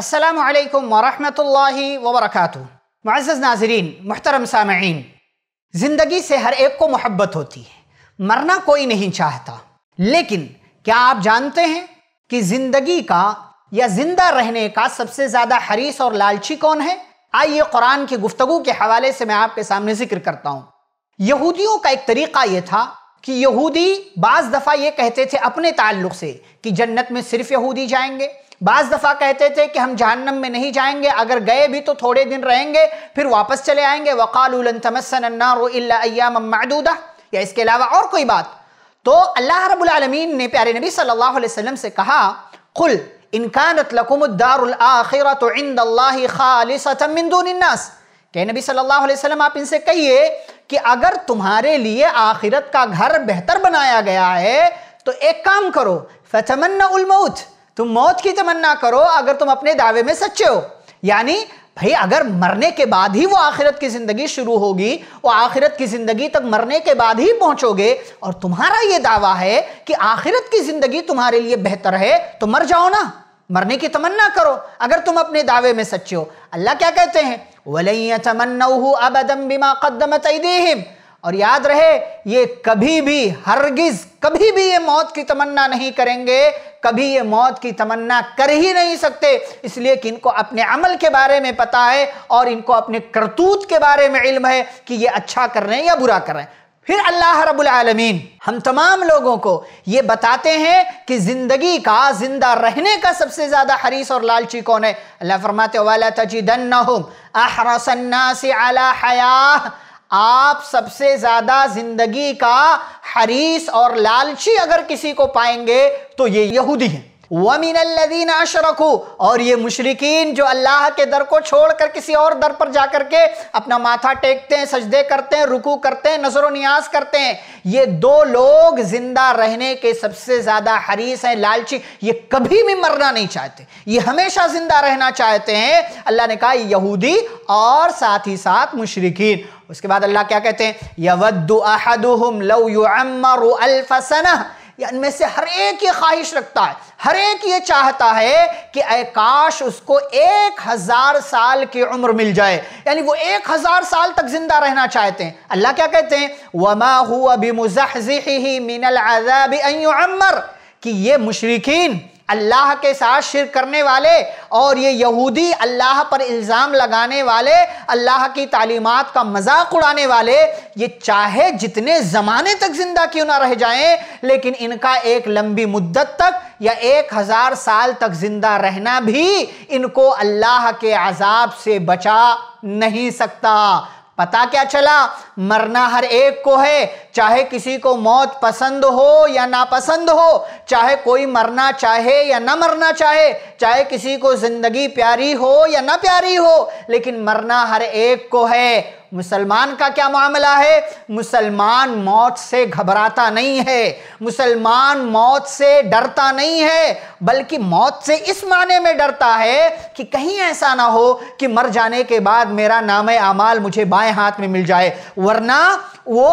असलकम वरहमल वबरक मज़ नाजरीन महतरम सामीन ज़िंदगी से हर एक को मोहब्बत होती है मरना कोई नहीं चाहता लेकिन क्या आप जानते हैं कि ज़िंदगी का या ज़िंदा रहने का सबसे ज़्यादा हरीस और लालची कौन है आइए कुरान की गुफ्तगु के हवाले से मैं आपके सामने जिक्र करता हूँ यहूदियों का एक तरीक़ा यह था कि यहूदी बाज दफ़ा ये कहते थे अपने ताल्लुक से कि जन्नत में सिर्फ यहूदी जाएंगे बाज दफ़ा कहते थे कि हम जहन्नम में नहीं जाएंगे अगर गए भी तो थोड़े दिन रहेंगे फिर वापस चले आएंगे वकाल तमसन्नारूदा या इसके अलावा और कोई बात तो अल्लाह रबालमीन ने प्यारे नबी सल्लल्लाहु अलैहि वसल्लम से कहा कुल इनकानतलकुमदारखिरत खालिसमिंदूनस के नबी सल्लल्लाहु अलैहि वसल्लम आप इनसे कहिए कि अगर तुम्हारे लिए आखिरत का घर बेहतर बनाया गया है तो एक काम करो फमन्ना उलमौत तुम मौत की तमन्ना करो अगर तुम अपने दावे में सच्चे हो यानी भाई अगर मरने के बाद ही वो आखिरत की जिंदगी शुरू होगी वो आखिरत की जिंदगी तक मरने के बाद ही पहुंचोगे और तुम्हारा ये दावा है कि आखिरत की जिंदगी तुम्हारे लिए बेहतर है तो मर जाओ ना मरने की तमन्ना करो अगर तुम अपने दावे में सच्चे हो अल्लाह क्या कहते हैं वलैतमन्नऊ और याद रहे ये कभी भी हरगिज कभी भी ये मौत की तमन्ना नहीं करेंगे कभी ये मौत की तमन्ना कर ही नहीं सकते इसलिए कि इनको अपने अमल के बारे में पता है और इनको अपने करतूत के बारे में इल्म है कि ये अच्छा कर रहे हैं या बुरा कर रहे हैं फिर अल्लाह रब्बुल आलमीन हम तमाम लोगों को ये बताते हैं कि ज़िंदगी का ज़िंदा रहने का सबसे ज़्यादा हरीस और लालची कौन है अल्लाह फरमाते वाला तजिदन्नहुम अला आप सबसे ज़्यादा ज़िंदगी का हरीस और लालची अगर किसी को पाएंगे तो ये यहूदी हैं वमिन अशरक और ये मुशरकिन जो अल्लाह के दर को छोड़कर किसी और दर पर जाकर के अपना माथा टेकते हैं सजदे करते हैं रुकू करते हैं नजर न्याज करते हैं ये दो लोग जिंदा रहने के सबसे ज़्यादा हरीस हैं लालची ये कभी भी मरना नहीं चाहते ये हमेशा जिंदा रहना चाहते हैं अल्लाह ने कहा यहूदी और साथ ही साथ मुशरकिन उसके बाद अल्लाह क्या कहते हैं यवद्दु अहदुहुम लव युअम्मरु अल्फ इनमें से हर एक ये ख्वाहिश रखता है हर एक ये चाहता है कि आकाश उसको एक हजार साल की उम्र मिल जाए यानी वो एक हजार साल तक जिंदा रहना चाहते हैं अल्लाह क्या कहते हैं वमा हुआ मिनल अजाब कि ये मुशरकिन अल्लाह के साथ शिर करने वाले और ये यहूदी अल्लाह पर इल्ज़ाम लगाने वाले अल्लाह की तालीमत का मजाक उड़ाने वाले ये चाहे जितने ज़माने तक ज़िंदा क्यों ना रह जाएं लेकिन इनका एक लंबी मुद्दत तक या एक हज़ार साल तक ज़िंदा रहना भी इनको अल्लाह के आज़ाब से बचा नहीं सकता पता क्या चला मरना हर एक को है चाहे किसी को मौत पसंद हो या नापसंद हो चाहे कोई मरना चाहे या ना मरना चाहे चाहे किसी को जिंदगी प्यारी हो या ना प्यारी हो लेकिन मरना हर एक को है मुसलमान का क्या मामला है मुसलमान मौत से घबराता नहीं है मुसलमान मौत से डरता नहीं है बल्कि मौत से इस माने में डरता है कि कहीं ऐसा ना हो कि मर जाने के बाद मेरा नाम आमाल मुझे बाएं हाथ में मिल जाए वरना वो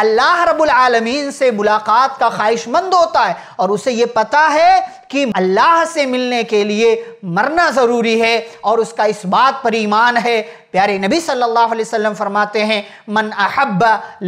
अल्लाह रबुल आलमीन से मुलाकात का ख्वाहिशमंद होता है और उसे ये पता है कि अल्लाह से मिलने के लिए मरना ज़रूरी है और उसका इस बात पर ईमान है प्यारे नबी सल्लल्लाहु अलैहि वसल्लम फरमाते हैं मन अहब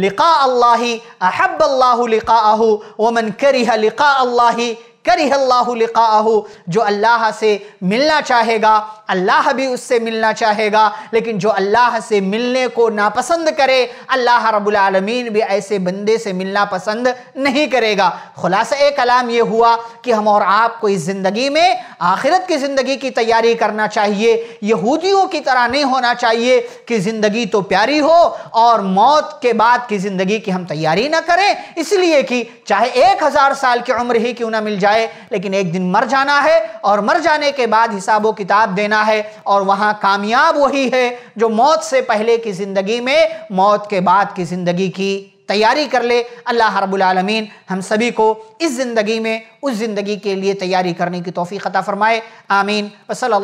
लिका अल्लाह अहब अल्लाह लिका आहू व मन करी लिका अल्लाह करिहल्लाकाहू जो अल्लाह से मिलना चाहेगा अल्लाह भी उससे मिलना चाहेगा लेकिन जो अल्लाह से मिलने को नापसंद करे अल्लाह रबालमीन भी ऐसे बंदे से मिलना पसंद नहीं करेगा खुलासा कलाम ये हुआ कि हम और आपको इस ज़िंदगी में आखिरत की ज़िंदगी की तैयारी करना चाहिए यहूदियों की तरह नहीं होना चाहिए कि ज़िंदगी तो प्यारी हो और मौत के बाद की ज़िंदगी की हम तैयारी ना करें इसलिए कि चाहे एक हज़ार साल की उम्र ही क्यों ना मिल जाए है लेकिन एक दिन मर जाना है और मर जाने के बाद हिसाब किताब देना है और वहाँ कामयाब वही है जो मौत से पहले की ज़िंदगी में मौत के बाद की ज़िंदगी की तैयारी कर ले अल्लाह रबालमीन हम सभी को इस ज़िंदगी में उस ज़िंदगी के लिए तैयारी करने की तोफ़ी ख़ता फ़रमाए आमीन वसल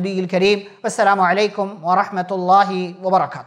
नबी करीम वसलम वरहमल वर्का